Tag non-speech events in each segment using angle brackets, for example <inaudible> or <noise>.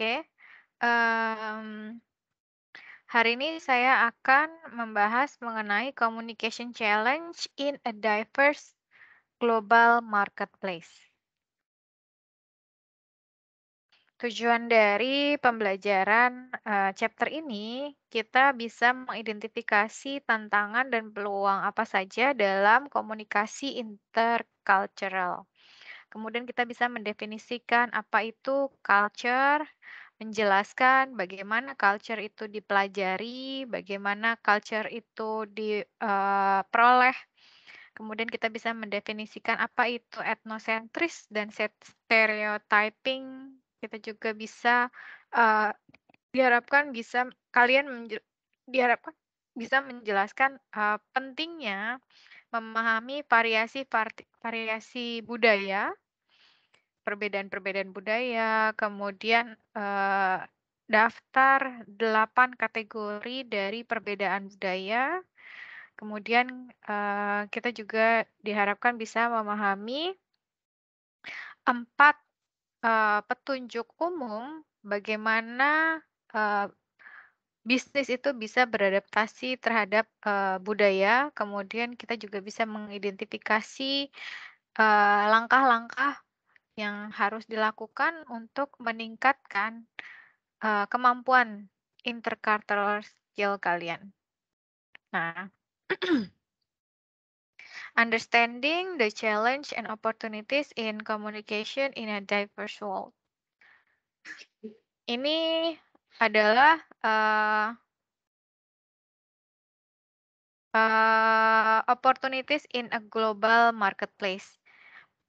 Oke, um, hari ini saya akan membahas mengenai communication challenge in a diverse global marketplace. Tujuan dari pembelajaran uh, chapter ini, kita bisa mengidentifikasi tantangan dan peluang apa saja dalam komunikasi intercultural. Kemudian kita bisa mendefinisikan apa itu culture, Menjelaskan bagaimana culture itu dipelajari, bagaimana culture itu diperoleh, eh, Kemudian kita bisa mendefinisikan apa itu etnosentris dan set stereotyping. Kita juga bisa, uh, diharapkan bisa kalian diharapkan bisa menjelaskan, uh, pentingnya memahami variasi variasi budaya perbedaan-perbedaan budaya, kemudian eh, daftar 8 kategori dari perbedaan budaya. Kemudian eh, kita juga diharapkan bisa memahami empat eh, petunjuk umum bagaimana eh, bisnis itu bisa beradaptasi terhadap uh, budaya. Kemudian kita juga bisa mengidentifikasi eh, langkah-langkah uh, langkah -langkah yang harus dilakukan untuk meningkatkan uh, kemampuan intercultural skill kalian. Nah, <clears throat> understanding the challenge and opportunities in communication in a diverse world. Ini adalah uh, uh, opportunities in a global marketplace.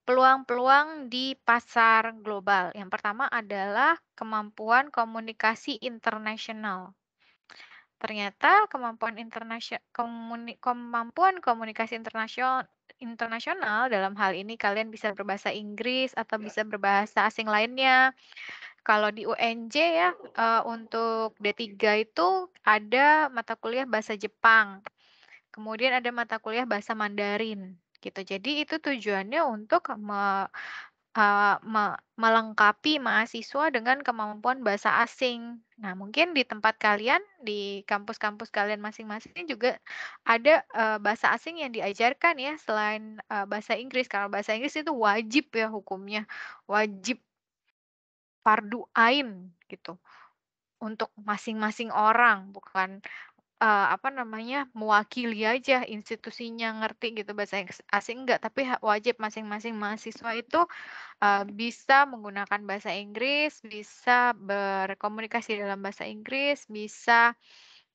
Peluang-peluang di pasar global. Yang pertama adalah kemampuan komunikasi internasional. Ternyata kemampuan internasional kemampuan komunikasi internasional internasional dalam hal ini kalian bisa berbahasa Inggris atau ya. bisa berbahasa asing lainnya. Kalau di UNJ ya uh, untuk D3 itu ada mata kuliah bahasa Jepang. Kemudian ada mata kuliah bahasa Mandarin gitu. Jadi itu tujuannya untuk me, uh, me, melengkapi mahasiswa dengan kemampuan bahasa asing. Nah, mungkin di tempat kalian, di kampus-kampus kalian masing-masing juga ada uh, bahasa asing yang diajarkan ya selain uh, bahasa Inggris. Kalau bahasa Inggris itu wajib ya hukumnya, wajib fardu ain gitu untuk masing-masing orang bukan uh, apa namanya, mewakili aja institusinya, ngerti gitu bahasa asing enggak, tapi wajib masing-masing mahasiswa itu, uh, bisa menggunakan bahasa Inggris, bisa berkomunikasi dalam bahasa Inggris, bisa,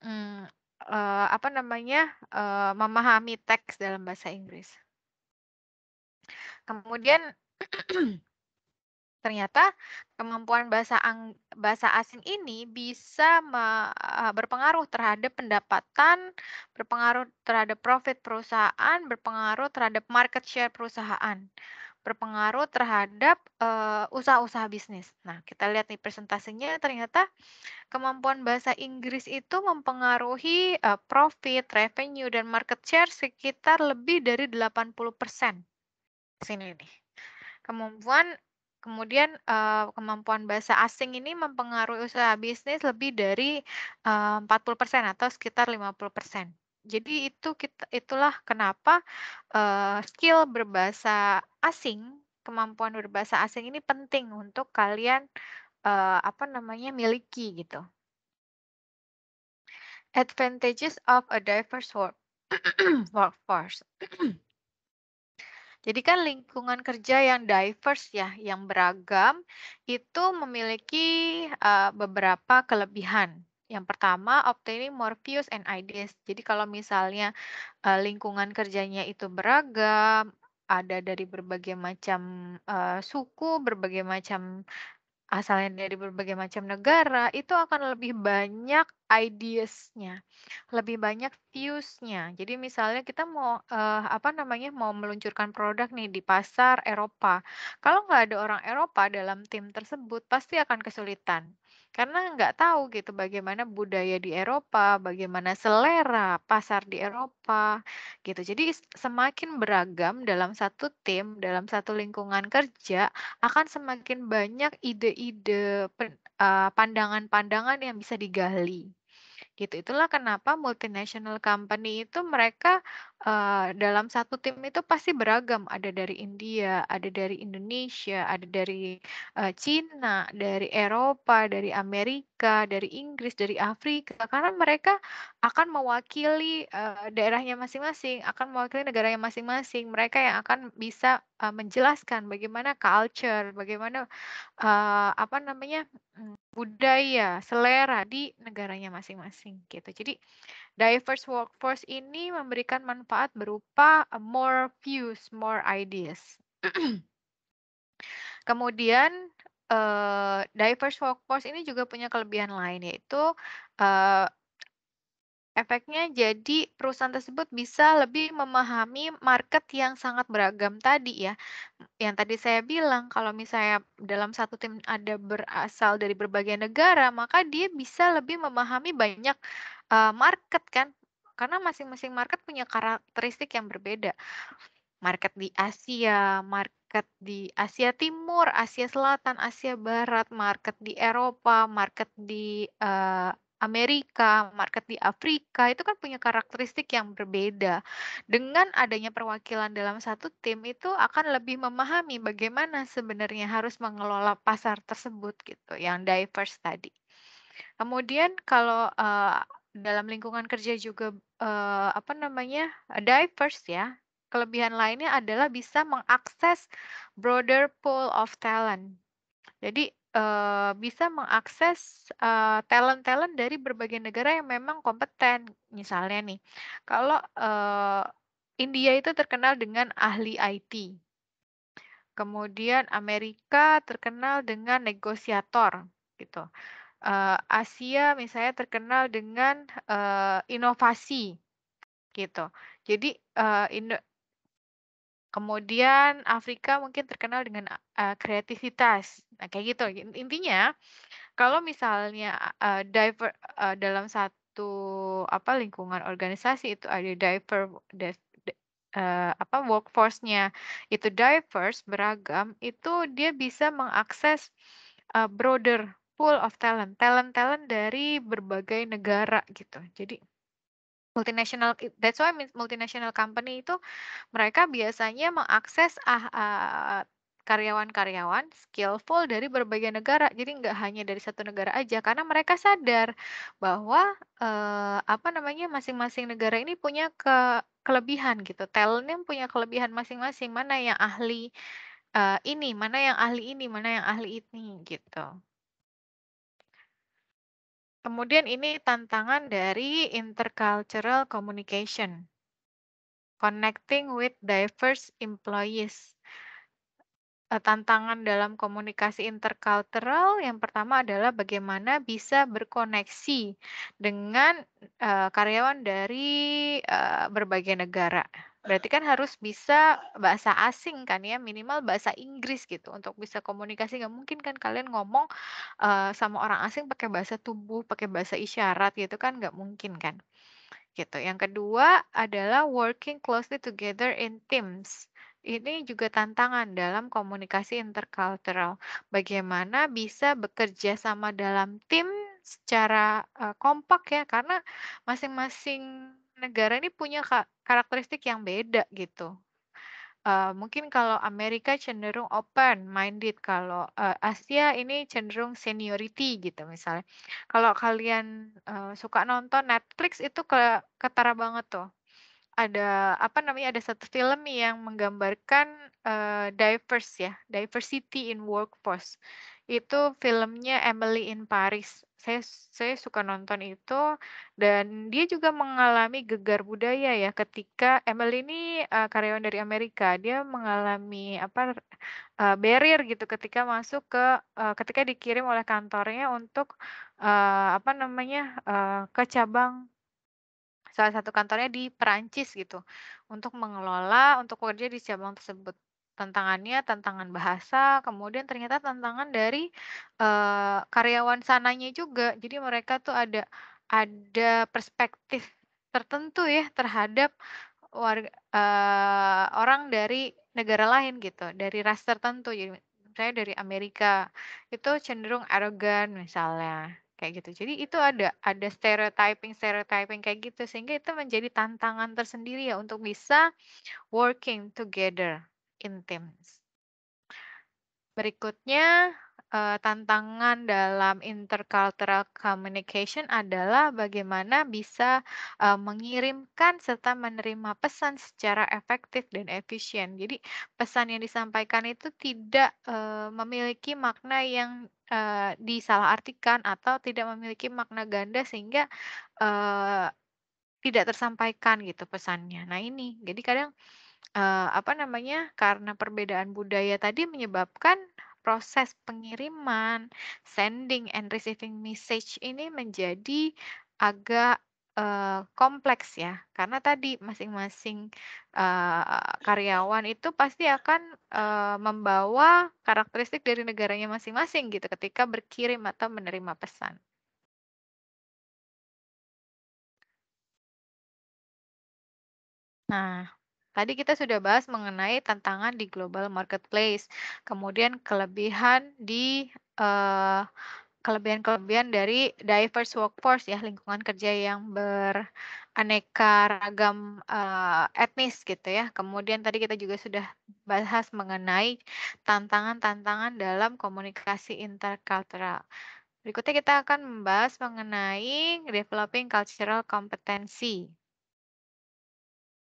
um, uh, apa namanya, uh, memahami teks dalam bahasa Inggris. Kemudian <clears throat> Ternyata kemampuan bahasa ang bahasa asing ini bisa eh, berpengaruh terhadap pendapatan, berpengaruh terhadap profit perusahaan, berpengaruh terhadap market share perusahaan, berpengaruh terhadap eh, usaha-usaha bisnis. Nah, kita lihat nih presentasinya ternyata kemampuan bahasa Inggris itu mempengaruhi uh, profit, revenue dan market share sekitar lebih dari 80%. Sini nih kemampuan Kemudian uh, kemampuan bahasa asing ini mempengaruhi usaha bisnis lebih dari uh, 40% atau sekitar 50%. Jadi itu kita itulah kenapa uh, skill berbahasa asing, kemampuan berbahasa asing ini penting untuk kalian uh, apa namanya, miliki gitu. Advantages of a diverse <clears throat> workforce jadi kan lingkungan kerja yang diverse ya, yang beragam itu memiliki uh, beberapa kelebihan. Yang pertama, obtaining more views and ideas. Jadi kalau misalnya uh, lingkungan kerjanya itu beragam, ada dari berbagai macam uh, suku, berbagai macam Asalnya dari berbagai macam negara, itu akan lebih banyak ideasnya, lebih banyak views-nya. Jadi misalnya kita mau eh, apa namanya mau meluncurkan produk nih di pasar Eropa. Kalau nggak ada orang Eropa dalam tim tersebut, pasti akan kesulitan. Karena nggak tahu gitu bagaimana budaya di Eropa, bagaimana selera pasar di Eropa gitu. Jadi semakin beragam dalam satu tim, dalam satu lingkungan kerja akan semakin banyak ide-ide, eh, pandangan-pandangan yang bisa digali gitu. Itulah kenapa multinational company itu mereka uh, dalam satu tim itu pasti beragam. Ada dari India, ada dari Indonesia, ada dari uh, Cina, dari Eropa, dari Amerika Amerika, dari Inggris, dari Afrika, karena mereka akan mewakili uh, daerahnya masing-masing, akan mewakili negaranya masing-masing. Mereka yang akan bisa uh, menjelaskan bagaimana culture, bagaimana uh, apa namanya mm, budaya, selera di negaranya masing-masing gitu. Jadi diverse workforce ini memberikan manfaat berupa more views, more ideas. <clears throat> Kemudian Eh, diverse workforce ini juga punya kelebihan lain yaitu, uh, efeknya jadi perusahaan tersebut bisa lebih memahami market yang sangat beragam tadi ya. Yang tadi saya bilang kalau misalnya dalam satu tim ada berasal dari berbagai negara, maka dia bisa lebih memahami banyak, uh, market kan. Karena masing-masing market punya karakteristik yang berbeda. Market di Asia, market market di Asia Timur, Asia Selatan, Asia Barat, market di Eropa, market di uh, Amerika, market di Afrika itu kan punya karakteristik yang berbeda. Dengan adanya perwakilan dalam satu tim itu akan lebih memahami bagaimana sebenarnya harus mengelola pasar tersebut gitu, yang diverse tadi. Kemudian kalau uh, dalam lingkungan kerja juga uh, apa namanya diverse ya kelebihan lainnya adalah bisa mengakses broader pool of talent. Jadi uh, bisa mengakses talent eh, talent-talent dari berbagai negara yang memang kompeten. Misalnya nih, kalau uh, India itu terkenal dengan ahli IT. Kemudian Amerika terkenal dengan negosiator gitu. Asia misalnya terkenal dengan uh, inovasi gitu. Jadi uh, Kemudian Afrika mungkin terkenal dengan uh, kreativitas. Nah, kayak gitu. Intinya kalau misalnya uh, diver uh, dalam satu apa lingkungan organisasi itu ada diver uh, apa workforce-nya itu diverse, beragam, itu dia bisa mengakses uh, broader pool of talent, talent-talent dari berbagai negara gitu. Jadi multinational that's why multinational company itu mereka biasanya mengakses ah, ah, karyawan-karyawan skillful dari berbagai negara jadi nggak hanya dari satu negara aja karena mereka sadar bahwa eh, apa namanya masing-masing negara ini punya ke kelebihan gitu talentnya punya kelebihan masing-masing mana yang ahli eh, ini mana yang ahli ini mana yang ahli ini gitu Kemudian ini tantangan dari intercultural communication. Connecting with diverse employees. Eh, tantangan dalam komunikasi intercultural yang pertama adalah bagaimana bisa berkoneksi dengan uh, karyawan dari uh, berbagai negara Berarti kan harus bisa bahasa asing kan ya, minimal bahasa Inggris gitu untuk bisa komunikasi. Nggak mungkin kan kalian ngomong uh, sama orang asing pakai bahasa tubuh, pakai bahasa isyarat gitu kan nggak mungkin kan, gitu. Yang kedua adalah working closely together in teams. Ini juga tantangan dalam komunikasi interkultural. Bagaimana bisa bekerja sama dalam tim secara, uh, kompak ya, karena masing-masing negara ini punya karakteristik yang beda gitu. Uh, mungkin kalau Amerika cenderung open minded, kalau uh, Asia ini cenderung seniority gitu misalnya. Kalau kalian uh, suka nonton Netflix itu ke ketara banget tuh. Ada apa namanya ada satu film yang menggambarkan uh, diverse ya, diversity in workforce. Itu filmnya Emily in Paris saya saya suka nonton itu dan dia juga mengalami gegar budaya ya ketika Emily ini uh, karyawan dari Amerika dia mengalami apa uh, barrier gitu ketika masuk ke uh, ketika dikirim oleh kantornya untuk uh, apa namanya uh, ke cabang salah satu kantornya di Perancis gitu untuk mengelola untuk kerja di cabang tersebut Tantangannya tantangan bahasa, kemudian ternyata tantangan dari, uh, karyawan sananya juga. Jadi mereka tuh ada ada perspektif tertentu ya terhadap warga uh, orang dari negara lain gitu, dari ras tertentu. Jadi saya dari Amerika, itu cenderung arogan misalnya, kayak gitu. Jadi itu ada ada stereotyping-stereotyping kayak gitu, sehingga itu menjadi tantangan tersendiri ya untuk bisa working together. Intims. Berikutnya, eh, tantangan dalam intercultural communication adalah bagaimana bisa eh, mengirimkan serta menerima pesan secara efektif dan efisien. Jadi, pesan yang disampaikan itu tidak eh, memiliki makna yang disalahartikan atau tidak memiliki makna ganda sehingga tidak tersampaikan gitu pesannya. Nah, ini. Jadi kadang uh, apa namanya, karena perbedaan budaya tadi menyebabkan proses pengiriman, sending and receiving message ini menjadi agak, eh, kompleks ya. Karena tadi masing-masing, uh, karyawan itu pasti akan, uh, membawa karakteristik dari negaranya masing-masing gitu ketika berkirim atau menerima pesan. Nah. Tadi kita sudah bahas mengenai tantangan di global marketplace, kemudian kelebihan di kelebihan kelebihan-kelebihan dari diverse workforce ya lingkungan kerja yang beraneka ragam uh, etnis gitu ya. Kemudian tadi kita juga sudah bahas mengenai tantangan-tantangan dalam komunikasi interkultural. Berikutnya kita akan membahas mengenai developing cultural competency.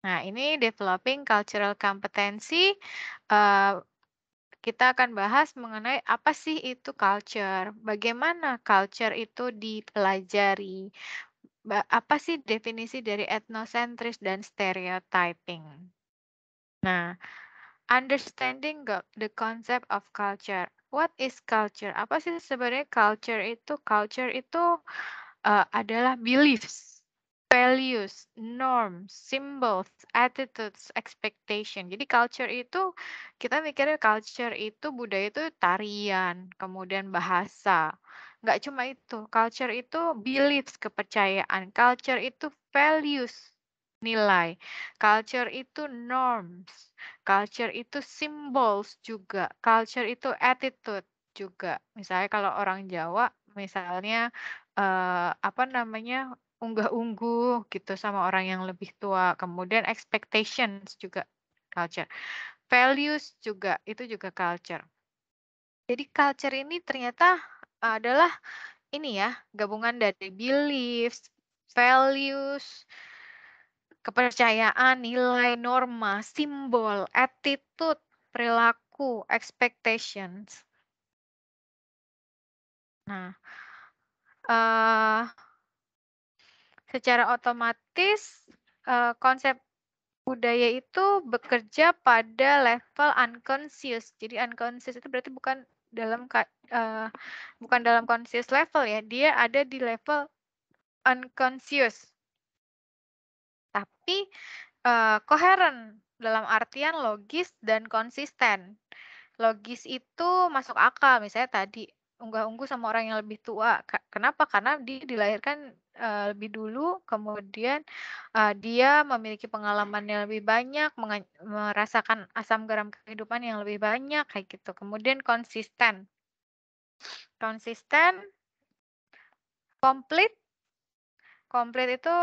Nah, ini developing cultural competency. Uh, kita akan bahas mengenai apa sih itu culture, bagaimana culture itu dipelajari, apa sih definisi dari ethnocentris dan stereotyping. Nah, understanding the concept of culture. What is culture? Apa sih sebenarnya culture itu? Culture itu uh, adalah beliefs values, norms, symbols, attitudes, expectation. Jadi culture itu kita mikirnya culture itu budaya itu tarian, kemudian bahasa. Nggak cuma itu, culture itu beliefs, kepercayaan. Culture itu values, nilai. Culture itu norms. Culture itu symbols juga. Culture itu attitude juga. Misalnya kalau orang Jawa misalnya Uh, apa namanya unggah-ungguh gitu sama orang yang lebih tua. Kemudian expectations juga culture. Values juga itu juga culture. Jadi culture ini ternyata adalah ini ya, gabungan dari beliefs, values, kepercayaan, nilai, norma, simbol, attitude, perilaku, expectations. Nah, uh, secara otomatis uh, konsep budaya itu bekerja pada level unconscious. Jadi unconscious itu berarti bukan dalam uh, bukan dalam conscious level ya, dia ada di level unconscious. Tapi uh, koheren dalam artian logis dan konsisten. Logis itu masuk akal, misalnya tadi Unggah-ungguh sama orang yang lebih tua. kenapa? Karena dia dilahirkan uh, lebih dulu, kemudian, uh, dia memiliki pengalaman yang lebih banyak, merasakan asam garam kehidupan yang lebih banyak, kayak gitu. Kemudian konsisten. Konsisten, komplit. Komplit itu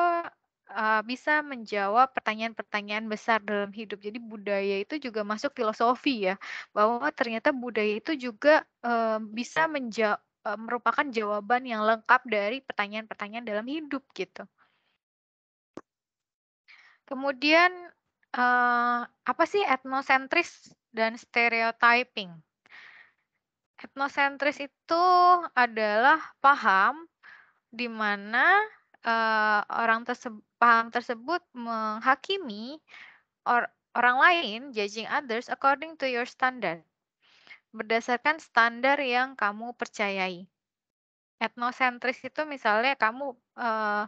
uh, bisa menjawab pertanyaan-pertanyaan besar dalam hidup. Jadi budaya itu juga masuk filosofi ya, bahwa ternyata budaya itu juga, uh, bisa menja eh, merupakan jawaban yang lengkap dari pertanyaan-pertanyaan dalam hidup gitu. Kemudian, apa sih etnosentris dan stereotyping? Etnosentris itu adalah paham di mana uh, orang tersebut, paham tersebut menghakimi or orang lain, judging others according to your standard, berdasarkan standar yang kamu percayai. Etnosentris itu misalnya kamu, uh,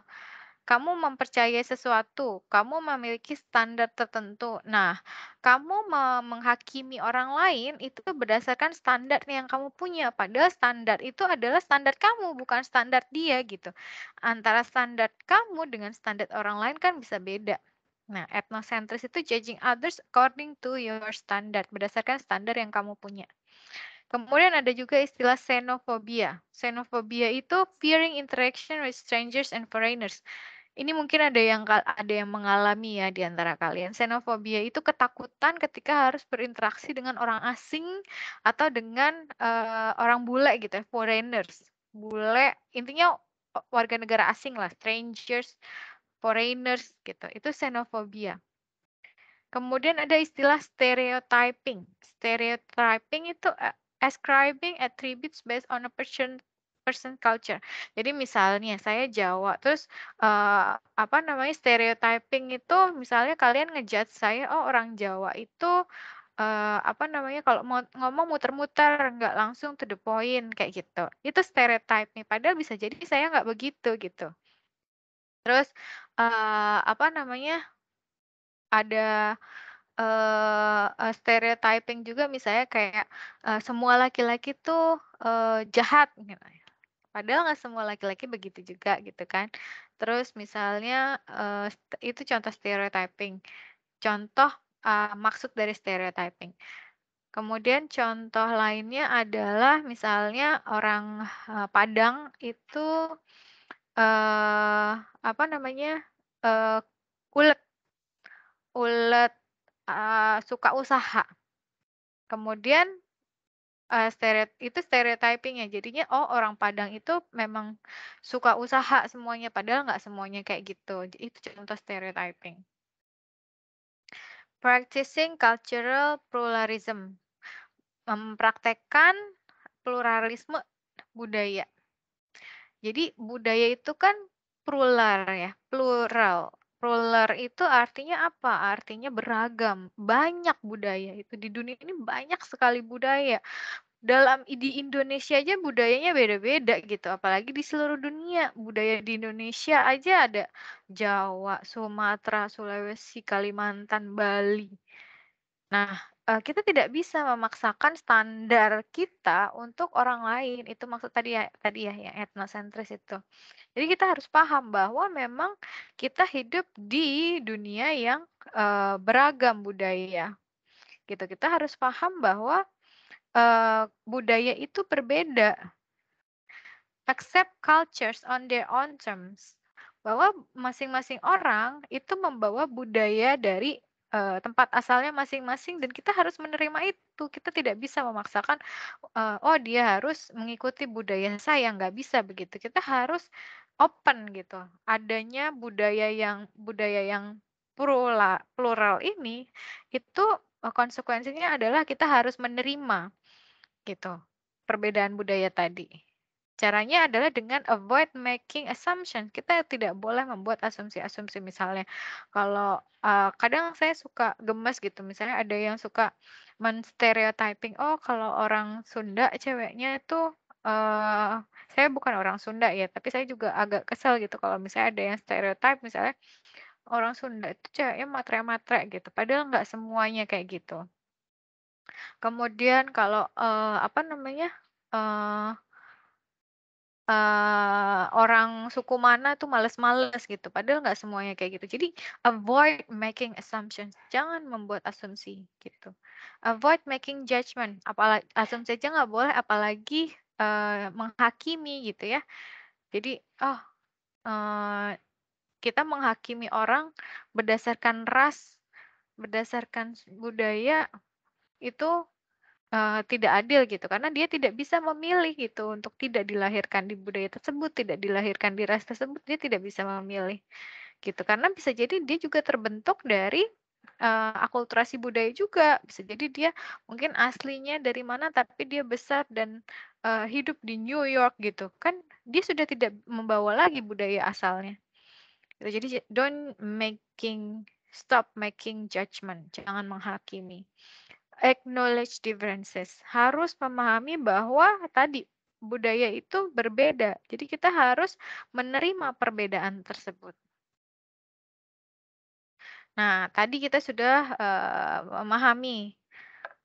kamu mempercayai sesuatu, kamu memiliki standar tertentu. Nah, kamu menghakimi orang lain itu berdasarkan standar yang kamu punya. Padahal standar itu adalah standar kamu, bukan standar dia gitu. Antara standar kamu dengan standar orang lain kan bisa beda. Nah, etnocentris itu judging others according to your standard, berdasarkan standar yang kamu punya. Kemudian ada juga istilah xenophobia. Xenophobia itu fearing interaction with strangers and foreigners. Ini mungkin ada yang ada yang mengalami ya di antara kalian. Xenophobia itu ketakutan ketika harus berinteraksi dengan orang asing atau dengan uh, orang bule gitu ya, foreigners. Bule, intinya warga negara asing lah, strangers, foreigners gitu. Itu xenophobia. Kemudian ada istilah stereotyping. Stereotyping itu eh, ascribing attributes based on a person person culture. Jadi misalnya saya Jawa, terus uh, apa namanya stereotyping itu misalnya kalian ngejat saya oh orang Jawa itu uh, apa namanya kalau mau ngomong muter-muter nggak langsung to the point kayak gitu itu stereotype nih padahal bisa jadi saya nggak begitu gitu terus uh, apa namanya ada uh, stereotyping juga misalnya kayak, uh, semua laki-laki tuh, uh, jahat gitu Padahal nggak semua laki-laki begitu juga gitu kan. Terus misalnya, uh, itu contoh stereotyping. Contoh, uh, maksud dari stereotyping. Kemudian contoh lainnya adalah misalnya orang, uh, Padang itu, uh, apa namanya, uh, ulet. Ulet Eh, suka usaha. Kemudian uh, stereot itu ya Jadinya oh orang Padang itu memang suka usaha semuanya padahal nggak semuanya kayak gitu. Itu contoh stereotyping. Practicing cultural pluralism. Mempraktekkan pluralisme budaya. Jadi budaya itu kan plural ya, plural. Roller itu artinya apa? Artinya beragam, banyak budaya itu di dunia ini banyak sekali budaya. Dalam di Indonesia aja budayanya beda-beda gitu, apalagi di seluruh dunia. Budaya di Indonesia aja ada Jawa, Sumatera, Sulawesi, Kalimantan, Bali. Nah, Eh, kita tidak bisa memaksakan standar kita untuk orang lain, itu maksud tadi ya tadi ya, yang etnosentris itu. Jadi kita harus paham bahwa memang kita hidup di dunia yang, uh, beragam budaya, gitu. Kita harus paham bahwa, uh, budaya itu berbeda. Accept cultures on their own terms. Bahwa masing-masing orang itu membawa budaya dari uh, tempat asalnya masing-masing dan kita harus menerima itu. Kita tidak bisa memaksakan, uh, "Oh, dia harus mengikuti budaya saya." Nggak bisa begitu. Kita harus open gitu. Adanya budaya yang budaya yang plural plural ini, itu, eh, konsekuensinya adalah kita harus menerima gitu, perbedaan budaya tadi. Caranya adalah dengan avoid making assumption. Kita tidak boleh membuat asumsi-asumsi misalnya. Kalau uh, kadang saya suka gemes gitu, misalnya ada yang suka menstereotyping, oh kalau orang Sunda ceweknya itu uh, saya bukan orang Sunda ya, tapi saya juga agak kesel gitu kalau misalnya ada yang stereotype misalnya orang Sunda itu ceweknya matre-matre gitu. Padahal nggak semuanya kayak gitu. Kemudian kalau uh, apa namanya? Uh, uh, orang suku mana tuh males-males gitu, padahal nggak semuanya kayak gitu. Jadi avoid making assumptions, jangan membuat asumsi gitu. Avoid making judgment, apalagi asumsi aja nggak boleh apalagi, uh, menghakimi gitu ya. Jadi, oh, uh, kita menghakimi orang berdasarkan ras, berdasarkan budaya, itu uh, tidak adil gitu, karena dia tidak bisa memilih gitu untuk tidak dilahirkan di budaya tersebut, tidak dilahirkan di ras tersebut, dia tidak bisa memilih, gitu. Karena bisa jadi dia juga terbentuk dari, uh, akulturasi budaya juga, bisa jadi dia mungkin aslinya dari mana, tapi dia besar dan, uh, hidup di New York gitu, kan dia sudah tidak membawa lagi budaya asalnya. Gitu. jadi don't making stop making judgment, jangan menghakimi acknowledge differences. Harus memahami bahwa tadi budaya itu berbeda. Jadi kita harus menerima perbedaan tersebut. Nah, tadi kita sudah uh, memahami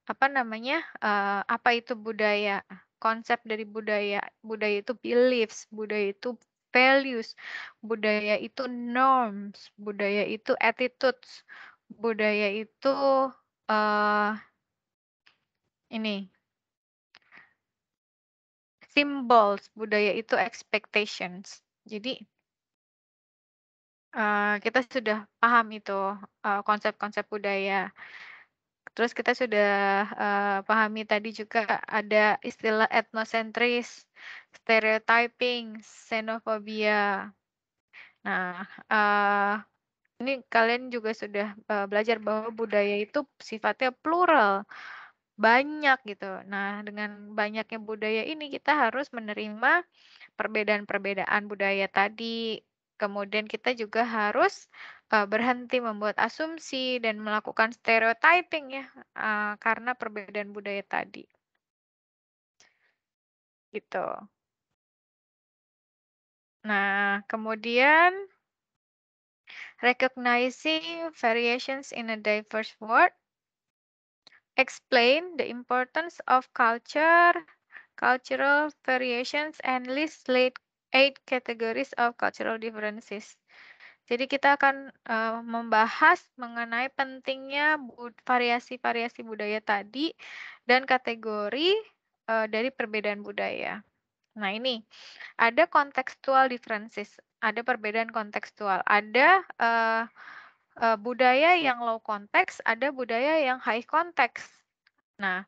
apa namanya? Uh, apa itu budaya? Konsep dari budaya. Budaya itu beliefs, budaya itu values, budaya itu norms, budaya itu attitudes, budaya itu uh, ini symbols budaya itu expectations. Jadi uh, kita sudah paham itu eh, konsep-konsep uh, budaya. Terus kita sudah uh, pahami tadi juga ada istilah etnosentris, stereotyping, xenophobia. Nah, uh, ini kalian juga sudah belajar bahwa budaya itu sifatnya plural. Banyak gitu. Nah, dengan banyaknya budaya ini kita harus menerima perbedaan-perbedaan budaya tadi. Kemudian kita juga harus uh, berhenti membuat asumsi dan melakukan stereotyping ya uh, karena perbedaan budaya tadi. Gitu. Nah, kemudian recognizing variations in a diverse world explain the importance of culture, cultural variations, and list eight categories of cultural differences. Jadi kita akan uh, membahas mengenai pentingnya variasi-variasi bud budaya tadi dan kategori uh, dari perbedaan budaya. Nah ini ada kontekstual differences, ada perbedaan kontekstual, ada uh, uh, budaya yang low context, ada budaya yang high context. Nah,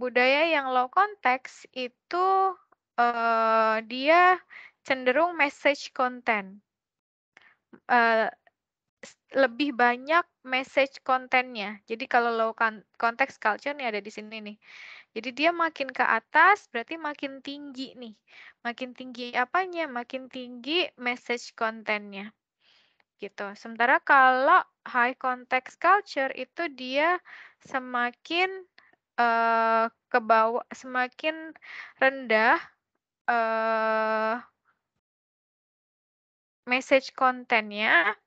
budaya yang low context itu uh, dia cenderung message content. Uh, lebih banyak message contentnya. Jadi kalau low context culture nih ada di sini nih. Jadi dia makin ke atas berarti makin tinggi nih. Makin tinggi apanya? Makin tinggi message contentnya gitu. Sementara kalau high context culture itu dia semakin uh, ke bawah, semakin rendah uh, message kontennya,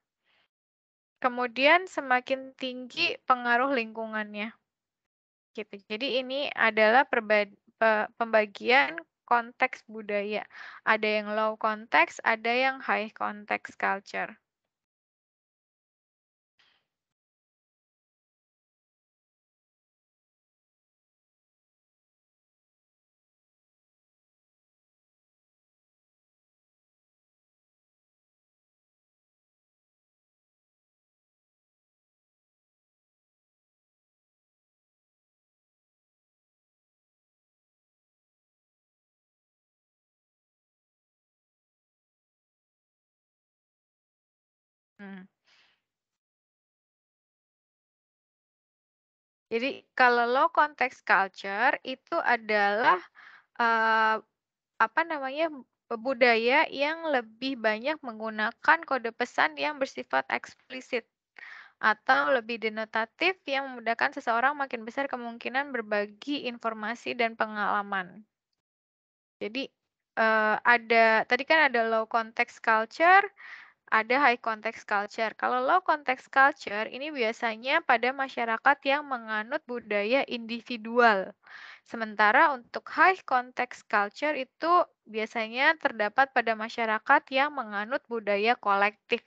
kemudian semakin tinggi pengaruh lingkungannya. Gitu. Jadi ini adalah pembagian konteks budaya. Ada yang low context, ada yang high context culture. Hmm. Jadi kalau low context culture itu adalah, uh, apa namanya, budaya yang lebih banyak menggunakan kode pesan yang bersifat eksplisit atau lebih denotatif yang memudahkan seseorang makin besar kemungkinan berbagi informasi dan pengalaman. Jadi, eh, ada tadi kan ada low context culture ada high context culture. Kalau low context culture, ini biasanya pada masyarakat yang menganut budaya individual. Sementara untuk high context culture itu biasanya terdapat pada masyarakat yang menganut budaya kolektif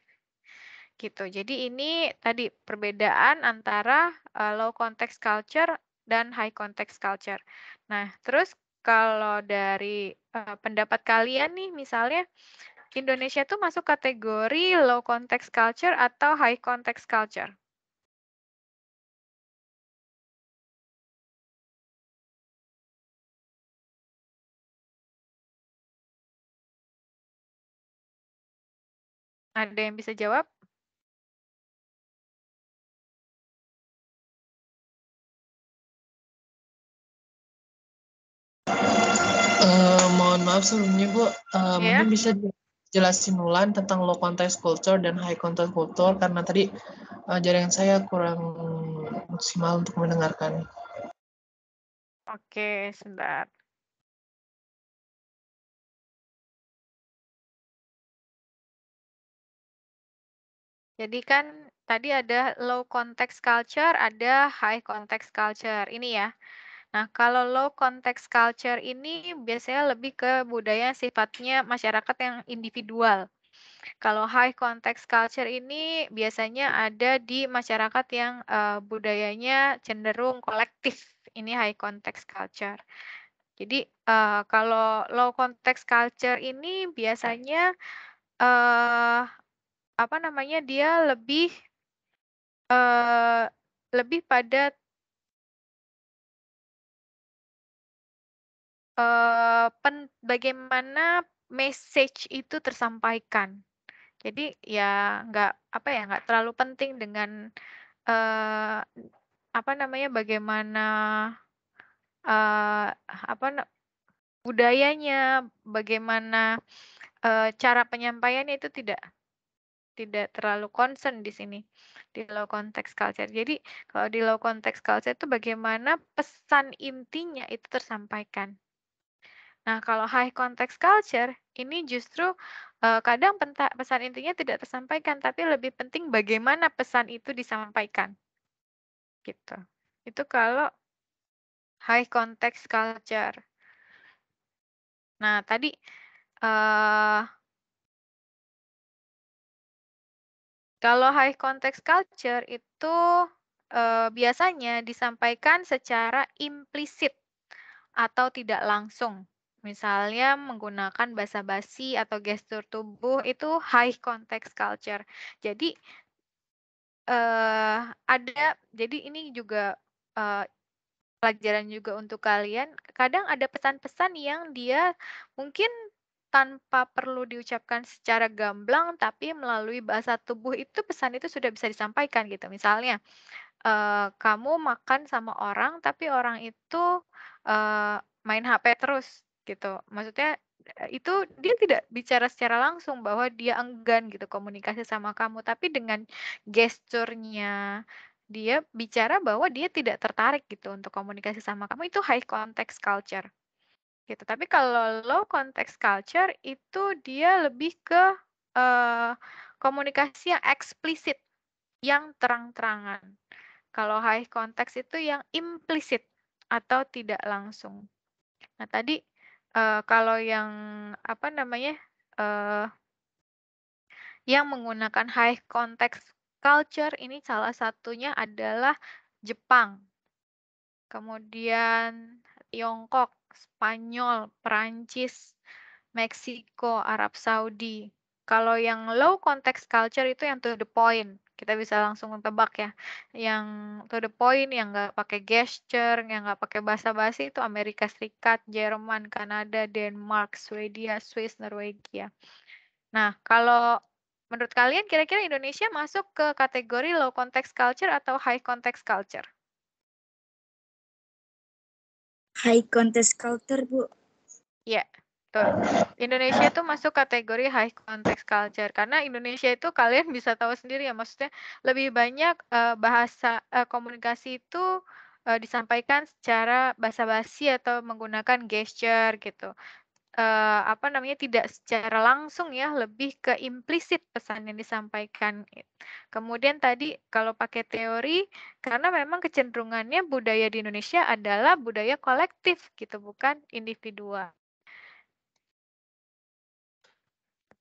gitu. Jadi ini tadi perbedaan antara uh, low context culture dan high context culture. Nah, terus kalau dari uh, pendapat kalian nih misalnya Indonesia itu masuk kategori low context culture atau high context culture? Ada yang bisa jawab? Uh, mohon maaf sebelumnya Bu, uh, eh, yeah. mungkin bisa jelasin ulang tentang low context culture dan high context culture karena tadi uh, jaringan saya kurang maksimal untuk mendengarkan. Oke, sebentar. Jadi kan tadi ada low context culture, ada high context culture. Ini ya. Nah, kalau low context culture ini biasanya lebih ke budaya sifatnya masyarakat yang individual. Kalau high context culture ini biasanya ada di masyarakat yang uh, budayanya cenderung kolektif. Ini high context culture. Jadi uh, kalau low context culture ini biasanya uh, apa namanya dia lebih uh, lebih pada Eh, pen bagaimana message itu tersampaikan. Jadi ya nggak, apa ya, nggak terlalu penting dengan, uh, apa namanya, bagaimana, uh, apa budayanya, bagaimana, uh, cara penyampaiannya itu tidak tidak terlalu concern di sini, di low context culture. Jadi kalau di low context culture itu bagaimana pesan intinya itu tersampaikan. Nah, kalau high context culture ini justru uh, kadang pesan intinya tidak tersampaikan, tapi lebih penting bagaimana pesan itu disampaikan. Gitu. Itu kalau high context culture. Nah, tadi uh, kalau high context culture itu uh, biasanya disampaikan secara implisit atau tidak langsung Misalnya menggunakan bahasa basi atau gestur tubuh itu high context culture. Jadi eh ada jadi ini juga eh, pelajaran juga untuk kalian. Kadang ada pesan-pesan yang dia mungkin tanpa perlu diucapkan secara gamblang, tapi melalui bahasa tubuh itu pesan itu sudah bisa disampaikan gitu. Misalnya, uh, kamu makan sama orang, tapi orang itu uh, main HP terus gitu. Maksudnya eh, itu dia tidak bicara secara langsung bahwa dia enggan gitu komunikasi sama kamu, tapi dengan gesturnya dia bicara bahwa dia tidak tertarik gitu untuk komunikasi sama kamu itu high context culture. Gitu. Tapi kalau low context culture itu dia lebih ke uh, komunikasi yang eksplisit, yang terang-terangan. Kalau high context itu yang implisit atau tidak langsung. Nah, tadi uh, kalau yang apa namanya, uh, yang menggunakan high context culture ini salah satunya adalah Jepang. Kemudian Tiongkok, Spanyol, Perancis, Meksiko, Arab Saudi. Kalau yang low context culture itu yang to the point. Kita bisa langsung tebak ya. Yang to the point, yang nggak pakai gesture, yang nggak pakai bahasa basi itu Amerika Serikat, Jerman, Kanada, Denmark, Swedia, Swiss, Norwegia. Nah, kalau menurut kalian kira-kira Indonesia masuk ke kategori low context culture atau high context culture? High context culture, Bu. Ya. Yeah. Betul. Indonesia itu masuk kategori high context culture karena Indonesia itu kalian <laughs> bisa tahu sendiri ya maksudnya lebih banyak uh, bahasa uh, komunikasi itu uh, disampaikan secara basa-basi atau menggunakan gesture gitu. Uh, apa namanya tidak secara langsung ya lebih ke implisit pesan yang disampaikan kemudian tadi kalau pakai teori karena memang kecenderungannya budaya di Indonesia adalah budaya kolektif gitu bukan individual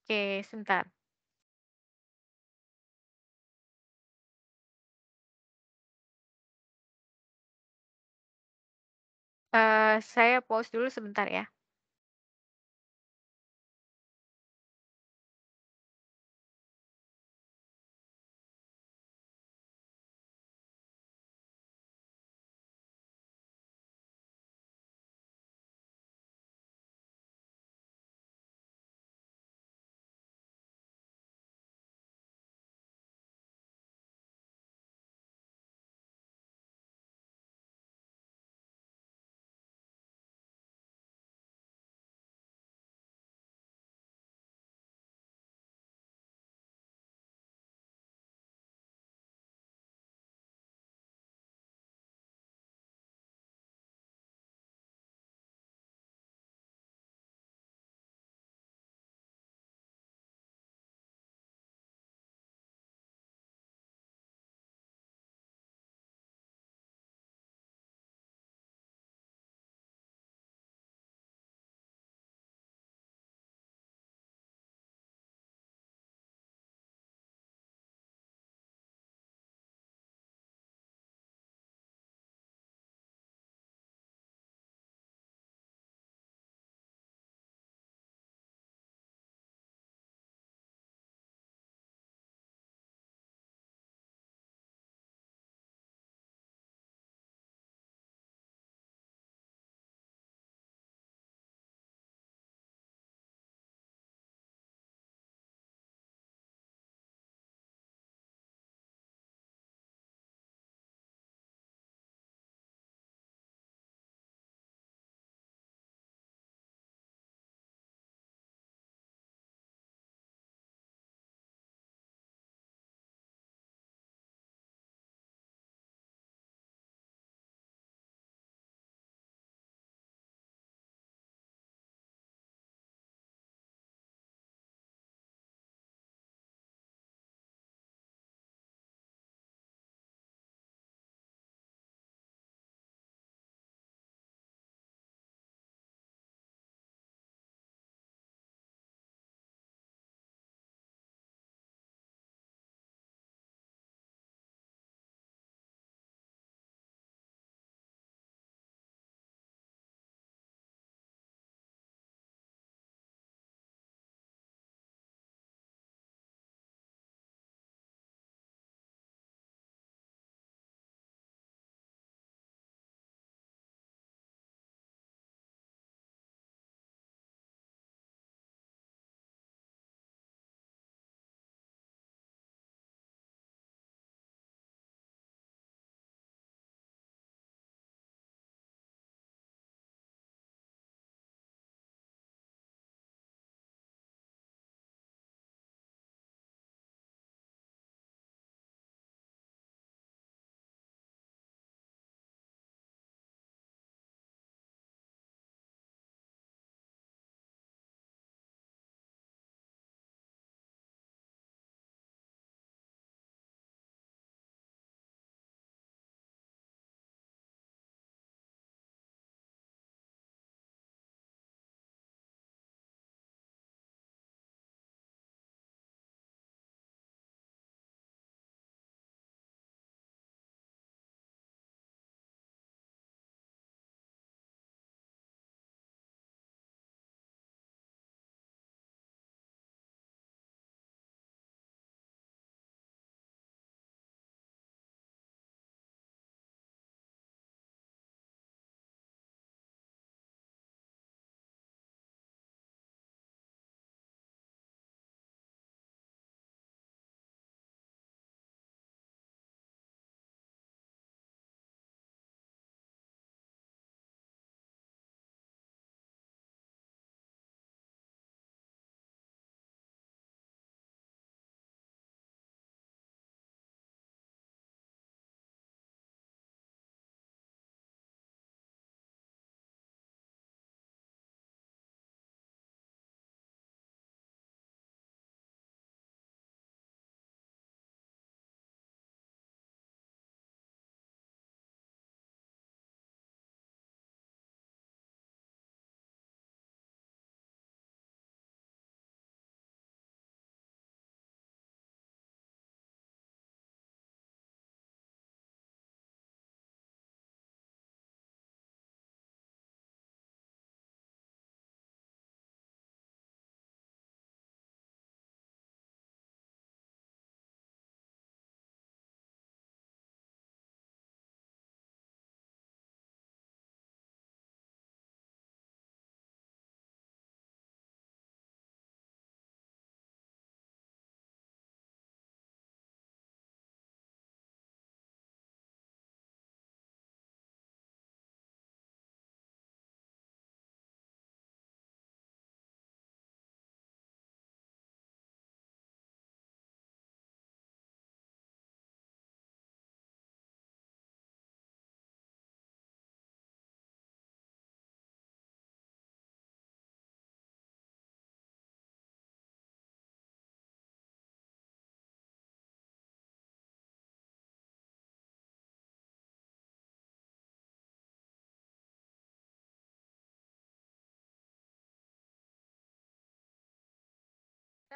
Oke, sebentar. Uh, saya pause dulu sebentar ya.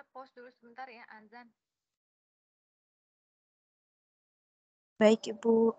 kita pause dulu sebentar ya, Anzan. Baik, Ibu.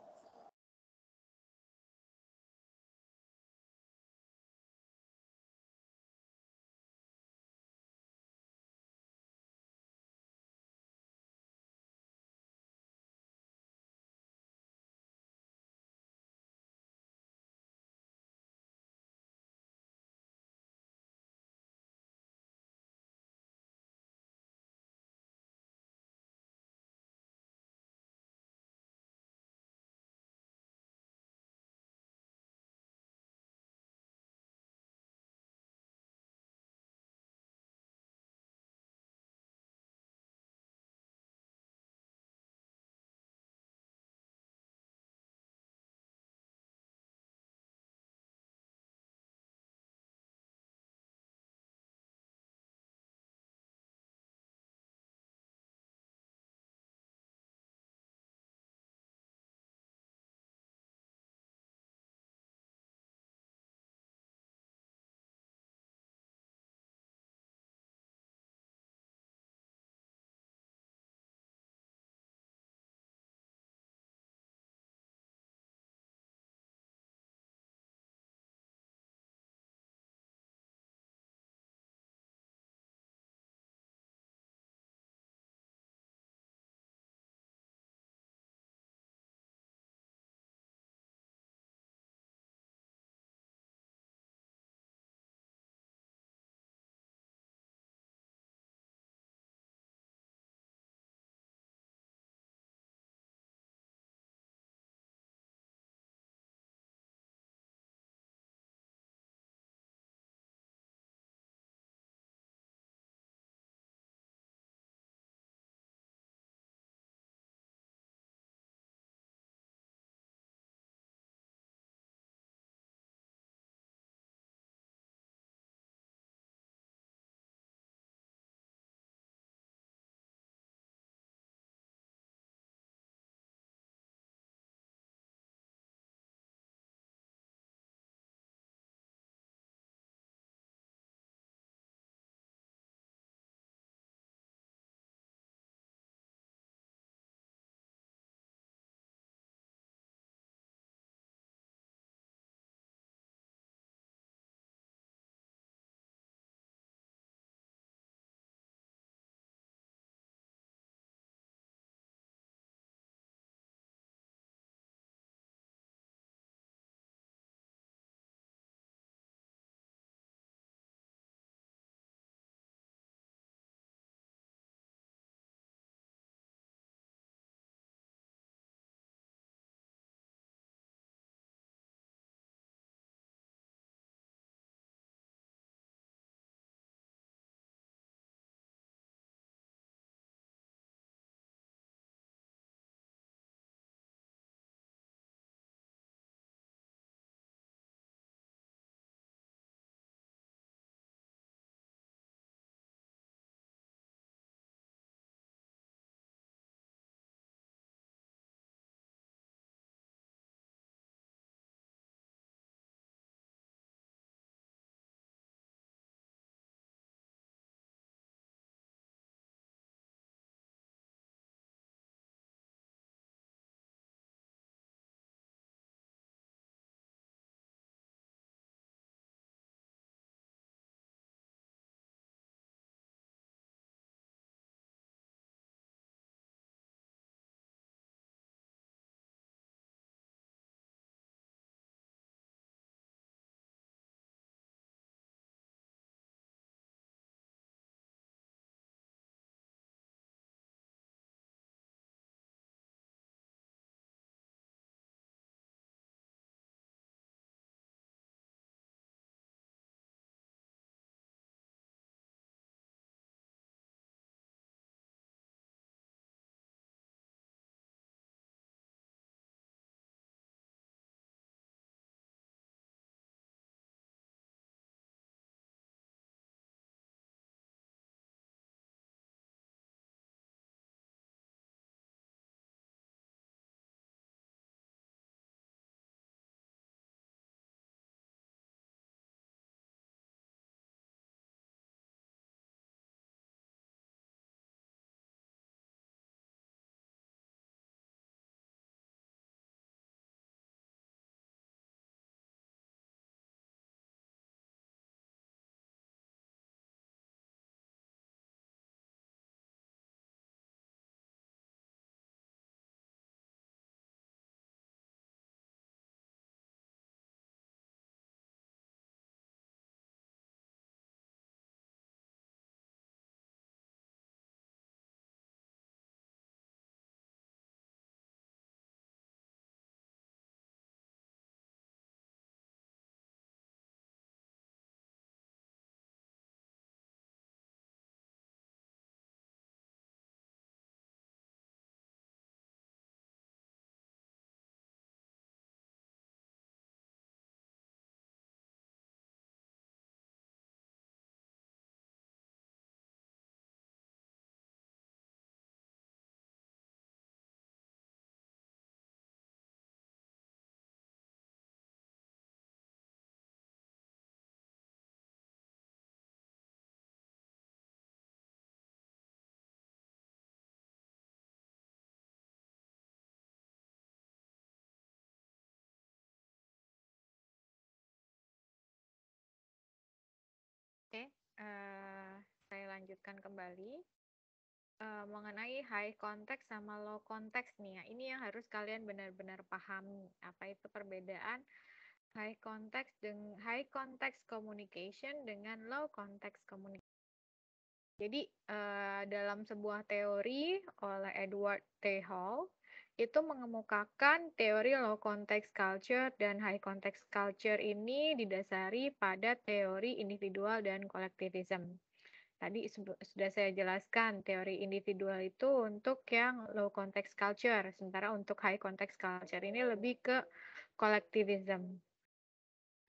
uh, saya lanjutkan kembali uh, mengenai high context sama low context nih ya. Ini yang harus kalian benar-benar pahami apa itu perbedaan high context dengan high context communication dengan low context communication. Jadi uh, dalam sebuah teori oleh Edward T. Hall itu mengemukakan teori low context culture dan high context culture ini didasari pada teori individual dan kolektivisme. Tadi sudah saya jelaskan teori individual itu untuk yang low context culture, sementara untuk high context culture ini lebih ke kolektivisme.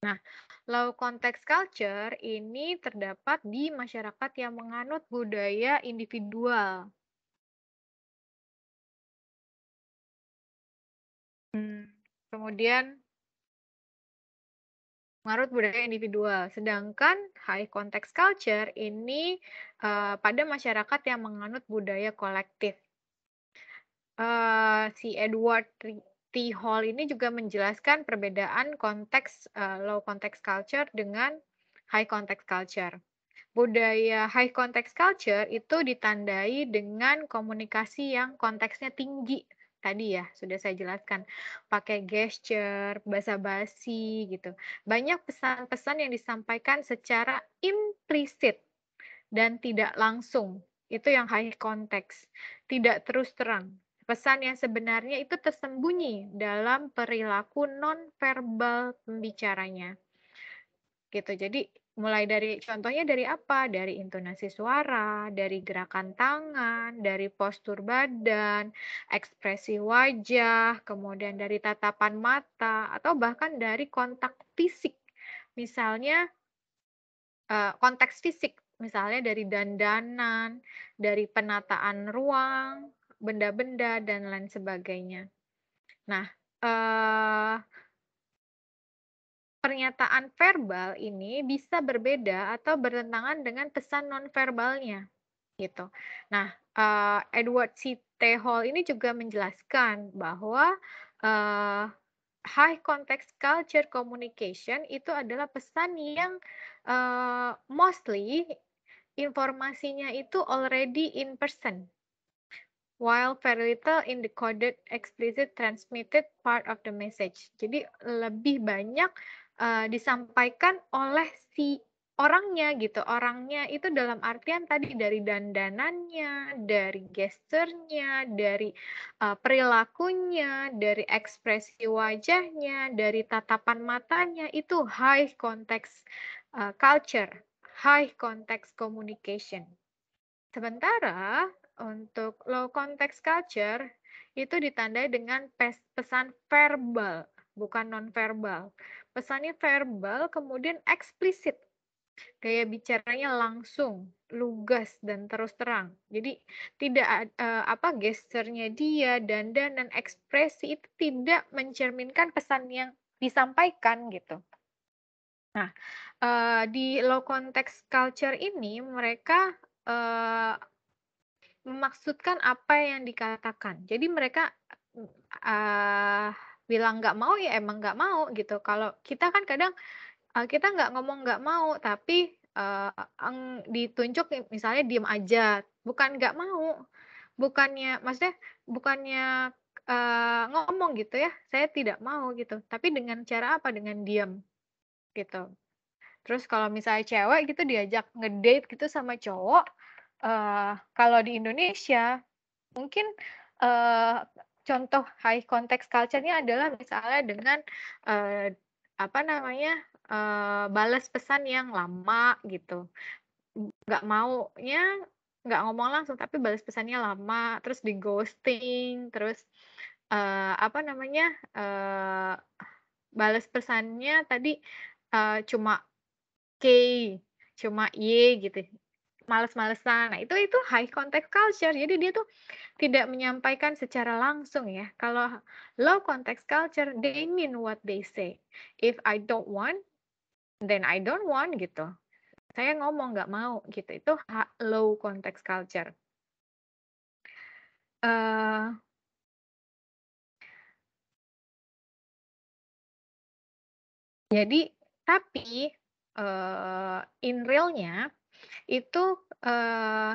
Nah, low context culture ini terdapat di masyarakat yang menganut budaya individual Hmm. kemudian pengaruh budaya individual. Sedangkan high context culture ini uh, pada masyarakat yang menganut budaya kolektif. Uh, si Edward T. Hall ini juga menjelaskan perbedaan konteks uh, low context culture dengan high context culture. Budaya high context culture itu ditandai dengan komunikasi yang konteksnya tinggi tadi ya sudah saya jelaskan pakai gesture basa-basi gitu banyak pesan-pesan yang disampaikan secara implisit dan tidak langsung itu yang high context tidak terus terang pesan yang sebenarnya itu tersembunyi dalam perilaku non verbal pembicaranya gitu jadi Mulai dari contohnya dari apa? Dari intonasi suara, dari gerakan tangan, dari postur badan, ekspresi wajah, kemudian dari tatapan mata atau bahkan dari kontak fisik. Misalnya eh, konteks fisik, misalnya dari dandanan, dari penataan ruang, benda-benda dan lain sebagainya. Nah, eh, pernyataan verbal ini bisa berbeda atau bertentangan dengan pesan nonverbalnya gitu. Nah, uh, Edward C. T. Hall ini juga menjelaskan bahwa uh, high context culture communication itu adalah pesan yang uh, mostly informasinya itu already in person while very little in the coded explicit transmitted part of the message. Jadi lebih banyak uh, disampaikan oleh si orangnya gitu. Orangnya itu dalam artian tadi dari dandanannya, dari gesturnya, dari uh, perilakunya, dari ekspresi wajahnya, dari tatapan matanya itu high context uh, culture, high context communication. Sementara untuk low context culture itu ditandai dengan pesan verbal, bukan nonverbal. Pesannya verbal, kemudian eksplisit. Gaya bicaranya langsung, lugas dan terus terang. Jadi tidak uh, apa gesturnya dia, dan dan ekspresi itu tidak mencerminkan pesan yang disampaikan gitu. Nah, uh, di low context culture ini mereka uh, memaksudkan apa yang dikatakan. Jadi mereka uh, bilang nggak mau ya emang nggak mau gitu. Kalau kita kan kadang uh, kita nggak ngomong nggak mau, tapi uh, eh, ang, ditunjuk misalnya diem aja, bukan nggak mau, bukannya maksudnya bukannya uh, ngomong gitu ya, saya tidak mau gitu. Tapi dengan cara apa? Dengan diem gitu. Terus kalau misalnya cewek gitu diajak ngedate gitu sama cowok, uh, kalau di Indonesia mungkin uh, contoh high context culture-nya adalah misalnya dengan uh, apa namanya uh, eh, balas pesan yang lama gitu nggak maunya nggak ngomong langsung tapi balas pesannya lama terus di ghosting terus uh, apa namanya uh, balas pesannya tadi uh, cuma k cuma y gitu males-malesan. Nah, itu itu high context culture. Jadi dia tuh tidak menyampaikan secara langsung ya. Kalau low context culture, they mean what they say. If I don't want, then I don't want gitu. Saya ngomong nggak mau gitu. Itu low context culture. Uh, jadi tapi uh, in realnya itu uh,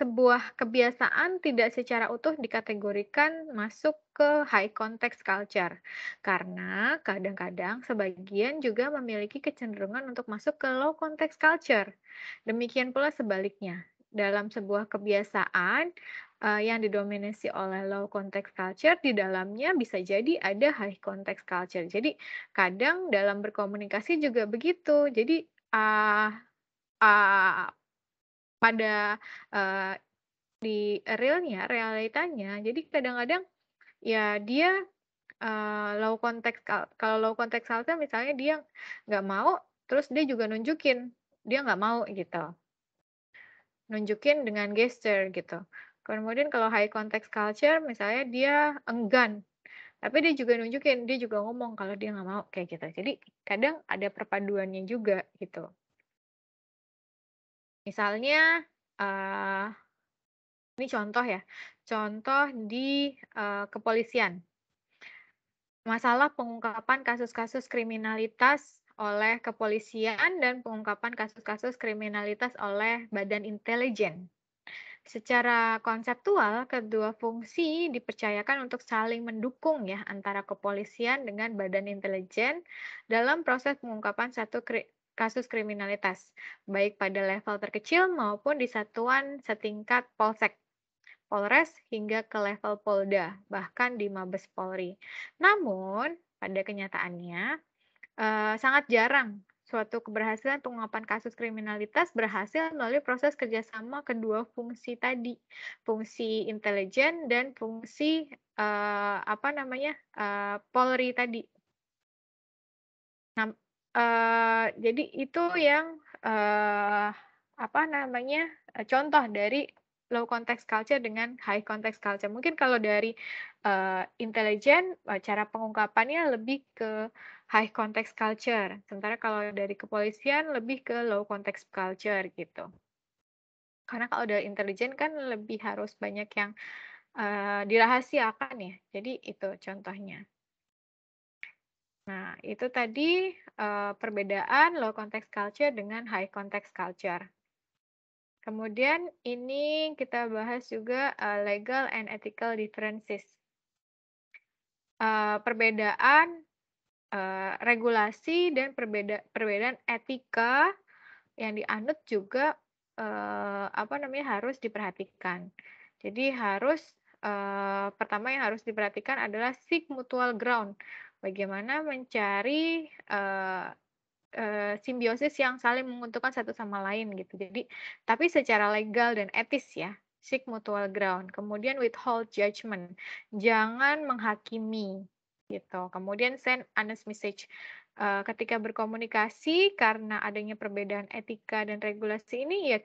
sebuah kebiasaan tidak secara utuh dikategorikan masuk ke high context culture karena kadang-kadang sebagian juga memiliki kecenderungan untuk masuk ke low context culture. Demikian pula sebaliknya. Dalam sebuah kebiasaan uh, yang didominasi oleh low context culture, di dalamnya bisa jadi ada high context culture. Jadi kadang dalam berkomunikasi juga begitu. Jadi uh, Eh, pada uh, di realnya realitanya jadi kadang-kadang ya dia uh, low konteks kalau low context alter misalnya dia nggak mau terus dia juga nunjukin dia nggak mau gitu nunjukin dengan gesture gitu kemudian kalau high context culture misalnya dia enggan tapi dia juga nunjukin dia juga ngomong kalau dia nggak mau kayak gitu jadi kadang ada perpaduannya juga gitu Misalnya, uh, ini contoh ya, contoh di uh, kepolisian. Masalah pengungkapan kasus-kasus kriminalitas oleh kepolisian dan pengungkapan kasus-kasus kriminalitas oleh badan intelijen. Secara konseptual, kedua fungsi dipercayakan untuk saling mendukung ya antara kepolisian dengan badan intelijen dalam proses pengungkapan satu kasus kriminalitas, baik pada level terkecil maupun di satuan setingkat polsek, polres, hingga ke level polda, bahkan di Mabes Polri. Namun, pada kenyataannya, eh, sangat jarang suatu keberhasilan pengungkapan kasus kriminalitas berhasil melalui proses kerjasama kedua fungsi tadi, fungsi intelijen dan fungsi eh, apa namanya eh, Polri tadi jadi itu yang, uh, apa namanya, contoh dari low context culture dengan high context culture. Mungkin kalau dari, uh, intelijen, e, cara pengungkapannya lebih ke high context culture, sementara kalau dari kepolisian lebih ke low context culture gitu. Karena kalau dari intelijen kan lebih harus banyak yang, uh, dirahasiakan ya, jadi itu contohnya. Nah, itu tadi uh, perbedaan low context culture dengan high context culture. Kemudian ini kita bahas juga uh, legal and ethical differences. Uh, perbedaan uh, regulasi dan perbeda perbedaan etika yang dianut juga uh, apa namanya harus diperhatikan. Jadi harus uh, pertama yang harus diperhatikan adalah seek mutual ground bagaimana mencari uh, uh, simbiosis yang saling menguntungkan satu sama lain gitu. Jadi, tapi secara legal dan etis ya, seek mutual ground. Kemudian withhold judgment, jangan menghakimi gitu. Kemudian send honest message. Eh, ketika berkomunikasi karena adanya perbedaan etika dan regulasi ini ya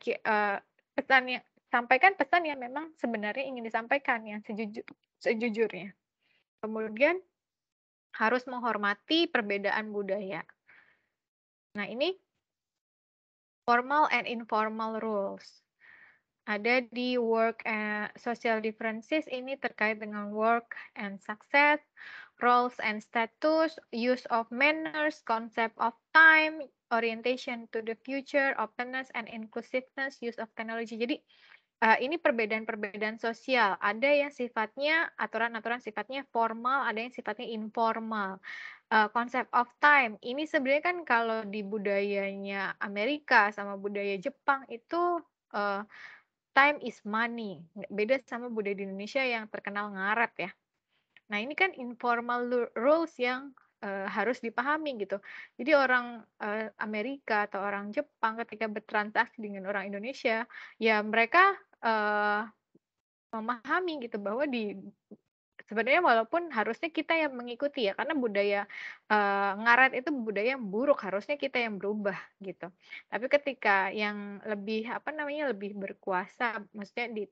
pesan yang sampaikan pesan yang memang sebenarnya ingin disampaikan yang sejujur, sejujurnya. Kemudian harus menghormati perbedaan budaya. Nah, ini formal and informal rules. Ada di work and social differences ini terkait dengan work and success, roles and status, use of manners, concept of time, orientation to the future, openness and inclusiveness, use of technology. Jadi uh, ini perbedaan-perbedaan sosial. Ada yang sifatnya aturan-aturan sifatnya formal, ada yang sifatnya informal. Eh, konsep concept of time, ini sebenarnya kan kalau di budayanya Amerika sama budaya Jepang itu, uh, time is money, beda sama budaya di Indonesia yang terkenal ngaret ya. Nah, ini kan informal rules yang Eh, harus dipahami gitu. Jadi orang uh, Amerika atau orang Jepang ketika bertransaksi dengan orang Indonesia, ya mereka uh, memahami gitu bahwa di sebenarnya walaupun harusnya kita yang mengikuti ya karena budaya uh, ngaret itu budaya yang buruk harusnya kita yang berubah gitu tapi ketika yang lebih apa namanya lebih berkuasa maksudnya di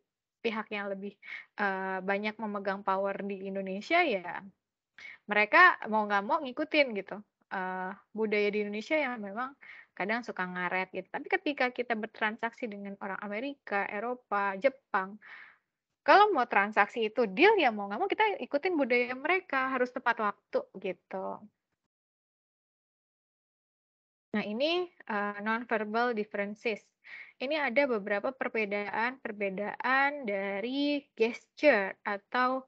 pihak yang lebih uh, banyak memegang power di Indonesia ya mereka mau nggak mau ngikutin gitu uh, budaya di Indonesia yang memang kadang suka ngaret gitu. Tapi ketika kita bertransaksi dengan orang Amerika, Eropa, Jepang, kalau mau transaksi itu deal ya mau nggak mau kita ikutin budaya mereka harus tepat waktu gitu. Nah ini uh, nonverbal differences. Ini ada beberapa perbedaan-perbedaan dari gesture atau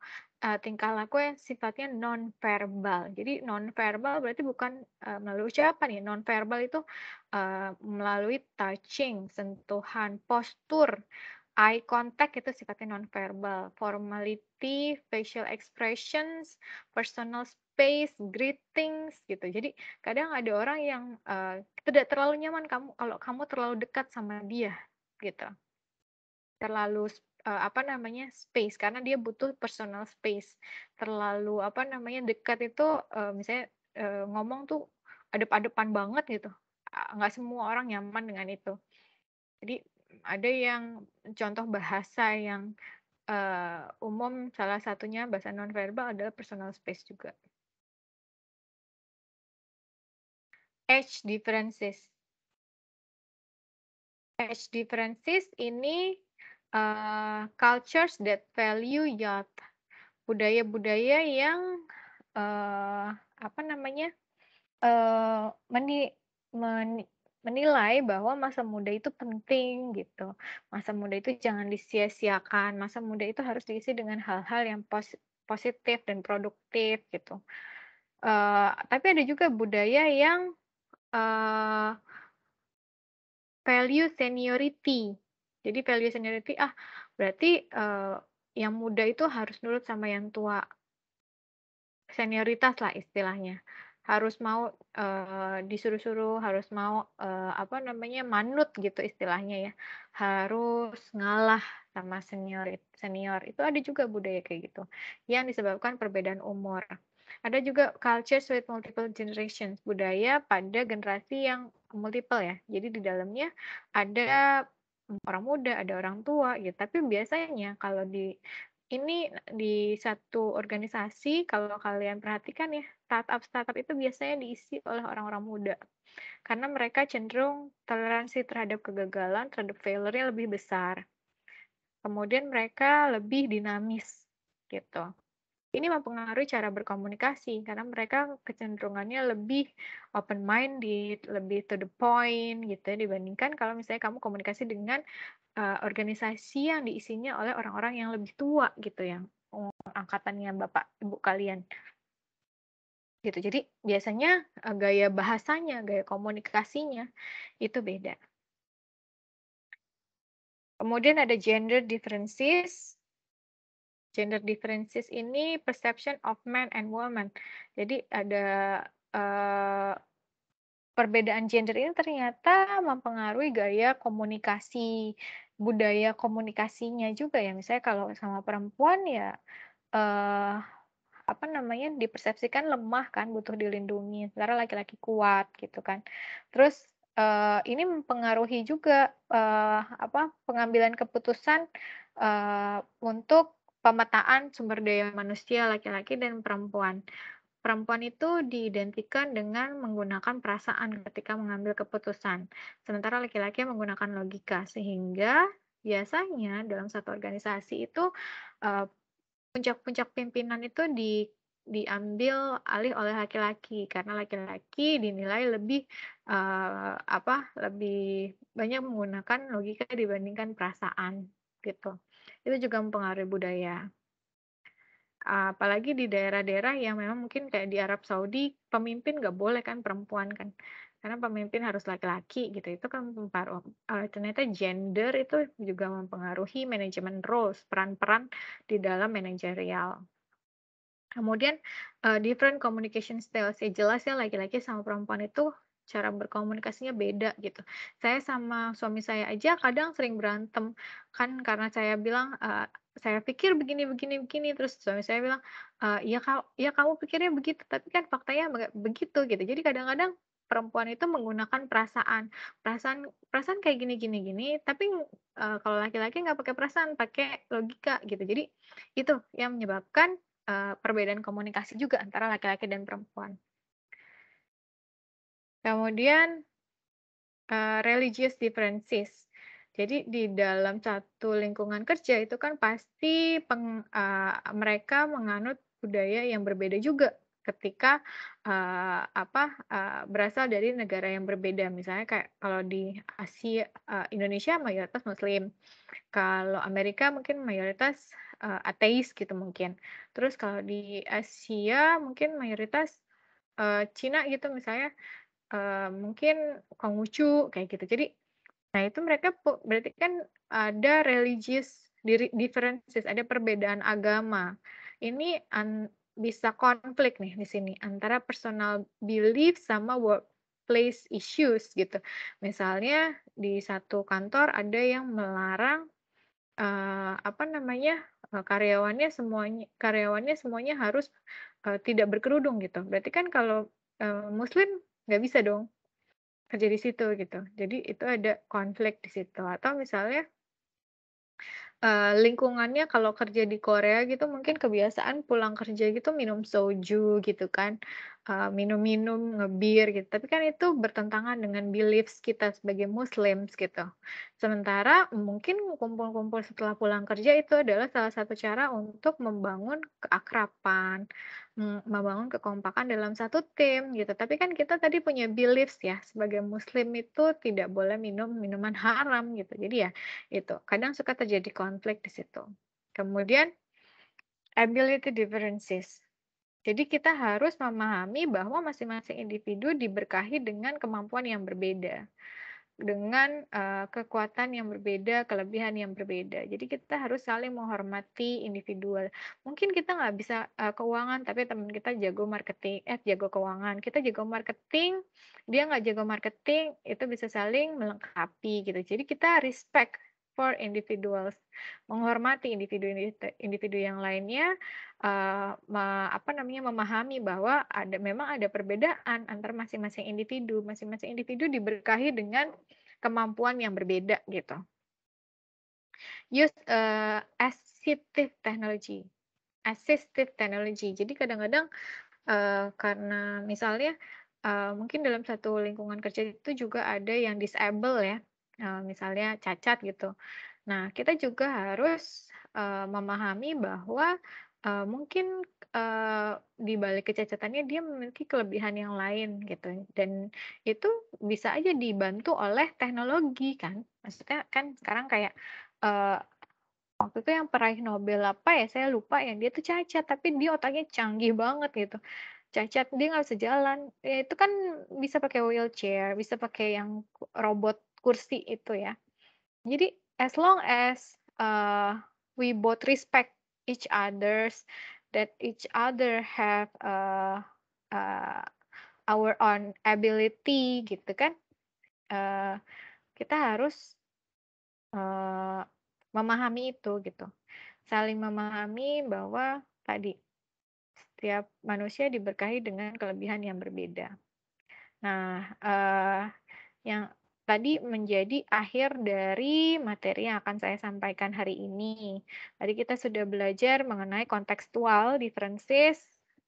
uh, tingkah laku yang sifatnya nonverbal. Jadi nonverbal berarti bukan uh, melalui ucapan ya. Nonverbal itu uh, melalui touching, sentuhan, postur, eye contact itu sifatnya nonverbal. Formality, facial expressions, personal space, greetings gitu. Jadi kadang ada orang yang uh, tidak terlalu nyaman kamu kalau kamu terlalu dekat sama dia gitu terlalu uh, apa namanya space karena dia butuh personal space terlalu apa namanya dekat itu uh, misalnya uh, ngomong tuh adep-adepan banget gitu nggak semua orang nyaman dengan itu jadi ada yang contoh bahasa yang uh, umum salah satunya bahasa nonverbal adalah personal space juga age differences age differences ini uh, cultures that value youth, budaya-budaya yang uh, apa namanya uh, meni, meni, menilai bahwa masa muda itu penting gitu. Masa muda itu jangan disia-siakan. Masa muda itu harus diisi dengan hal-hal yang pos positif dan produktif gitu. Uh, tapi ada juga budaya yang uh, value seniority jadi value seniority ah berarti uh, yang muda itu harus nurut sama yang tua. Senioritas lah istilahnya. Harus mau uh, disuruh-suruh, harus mau uh, apa namanya manut gitu istilahnya ya. Harus ngalah sama senior senior. Itu ada juga budaya kayak gitu yang disebabkan perbedaan umur ada juga culture with multiple generations budaya pada generasi yang multiple ya jadi di dalamnya ada orang muda, ada orang tua gitu. Tapi biasanya kalau di ini di satu organisasi kalau kalian perhatikan ya, startup startup itu biasanya diisi oleh orang-orang muda. Karena mereka cenderung toleransi terhadap kegagalan, terhadap failure-nya lebih besar. Kemudian mereka lebih dinamis gitu ini mempengaruhi cara berkomunikasi karena mereka kecenderungannya lebih open minded, lebih to the point gitu ya, dibandingkan kalau misalnya kamu komunikasi dengan uh, organisasi yang diisinya oleh orang-orang yang lebih tua gitu yang angkatan angkatannya Bapak Ibu kalian gitu. Jadi biasanya eh, gaya bahasanya, gaya komunikasinya itu beda. Kemudian ada gender differences gender differences ini perception of men and women. Jadi ada uh, perbedaan gender ini ternyata mempengaruhi gaya komunikasi, budaya komunikasinya juga ya. Misalnya kalau sama perempuan ya uh, apa namanya dipersepsikan lemah kan, butuh dilindungi. Sementara laki-laki kuat gitu kan. Terus uh, ini mempengaruhi juga uh, apa pengambilan keputusan uh, untuk pemetaan sumber daya manusia laki-laki dan perempuan. Perempuan itu diidentikan dengan menggunakan perasaan ketika mengambil keputusan, sementara laki-laki menggunakan logika, sehingga biasanya dalam satu organisasi itu eh, puncak-puncak pimpinan itu di diambil alih oleh laki-laki karena laki-laki dinilai lebih uh, apa lebih banyak menggunakan logika dibandingkan perasaan gitu itu juga mempengaruhi budaya. Ah, apalagi di daerah-daerah yang memang mungkin kayak di Arab Saudi, pemimpin nggak boleh kan perempuan kan. Karena pemimpin harus laki-laki gitu. Itu kan mempengaruhi. Ah, ternyata gender itu juga mempengaruhi manajemen roles, peran-peran di dalam manajerial. Kemudian uh, different communication styles ya jelas ya laki-laki sama perempuan itu cara berkomunikasinya beda gitu. Saya sama suami saya aja kadang sering berantem kan karena saya bilang uh, saya pikir begini begini begini terus suami saya bilang uh, ya kau ya kamu pikirnya begitu tapi kan faktanya begitu gitu. Jadi kadang-kadang perempuan itu menggunakan perasaan perasaan perasaan kayak gini gini gini tapi uh, kalau laki-laki nggak pakai perasaan pakai logika gitu jadi itu yang menyebabkan uh, perbedaan komunikasi juga antara laki-laki dan perempuan Kemudian uh, religious differences. Jadi di dalam satu lingkungan kerja itu kan pasti peng, uh, mereka menganut budaya yang berbeda juga ketika uh, apa uh, berasal dari negara yang berbeda misalnya kayak kalau di Asia uh, Indonesia mayoritas Muslim kalau Amerika mungkin mayoritas uh, ateis gitu mungkin terus kalau di Asia mungkin mayoritas uh, Cina gitu misalnya Eh, mungkin Konghucu kayak gitu. Jadi nah itu mereka berarti kan ada religious differences, ada perbedaan agama. Ini an bisa konflik nih di sini antara personal belief sama workplace issues gitu. Misalnya di satu kantor ada yang melarang uh, apa namanya uh, karyawannya semuanya karyawannya semuanya harus uh, tidak berkerudung gitu. Berarti kan kalau uh, Muslim nggak bisa dong kerja di situ gitu. Jadi itu ada konflik di situ. Atau misalnya Uh, lingkungannya kalau kerja di Korea gitu mungkin kebiasaan pulang kerja gitu minum soju gitu kan minum eh, minum-minum, ngebir gitu. Tapi kan itu bertentangan dengan beliefs kita sebagai muslims gitu. Sementara mungkin kumpul-kumpul setelah pulang kerja itu adalah salah satu cara untuk membangun keakraban, mm, membangun kekompakan dalam satu tim gitu. Tapi kan kita tadi punya beliefs ya sebagai muslim itu tidak boleh minum minuman haram gitu. Jadi ya itu kadang suka terjadi konflik di situ. Kemudian ability differences jadi kita harus memahami bahwa masing-masing individu diberkahi dengan kemampuan yang berbeda, dengan uh, kekuatan yang berbeda, kelebihan yang berbeda. Jadi kita harus saling menghormati individual. Mungkin kita nggak bisa uh, keuangan, tapi teman kita jago marketing, eh jago keuangan. Kita jago marketing, dia nggak jago marketing, itu bisa saling melengkapi gitu. Jadi kita respect for individuals, menghormati individu-individu yang lainnya, uh, eh, ma, apa namanya memahami bahwa ada memang ada perbedaan antar masing-masing individu, masing-masing individu diberkahi dengan kemampuan yang berbeda gitu. Use uh, assistive technology, assistive technology. Jadi kadang-kadang uh, karena misalnya uh, mungkin dalam satu lingkungan kerja itu juga ada yang disable ya Eh, misalnya cacat gitu. Nah, kita juga harus uh, memahami bahwa uh, mungkin uh, di balik kecacatannya dia memiliki kelebihan yang lain gitu, dan itu bisa aja dibantu oleh teknologi kan. Maksudnya kan sekarang kayak uh, waktu itu yang peraih Nobel apa ya saya lupa ya. dia tuh cacat tapi dia otaknya canggih banget gitu cacat dia nggak bisa jalan ya, itu kan bisa pakai wheelchair bisa pakai yang robot kursi itu ya. Jadi as long as uh, we both respect each others, that each other have uh, uh, our own ability gitu kan, uh, kita harus uh, memahami itu gitu, saling memahami bahwa tadi setiap manusia diberkahi dengan kelebihan yang berbeda. Nah, uh, yang tadi menjadi akhir dari materi yang akan saya sampaikan hari ini. Tadi kita sudah belajar mengenai kontekstual differences,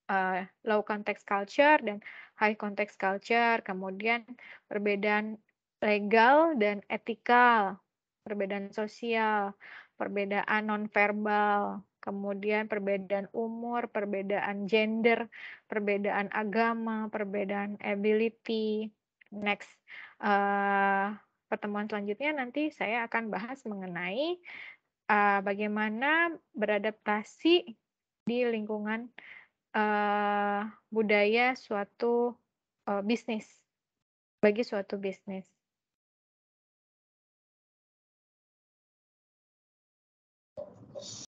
uh, low context culture dan high context culture, kemudian perbedaan legal dan etikal, perbedaan sosial, perbedaan nonverbal, kemudian perbedaan umur, perbedaan gender, perbedaan agama, perbedaan ability. Next, Eh, pertemuan selanjutnya nanti saya akan bahas mengenai uh, bagaimana beradaptasi di lingkungan uh, budaya suatu uh, bisnis bagi suatu bisnis.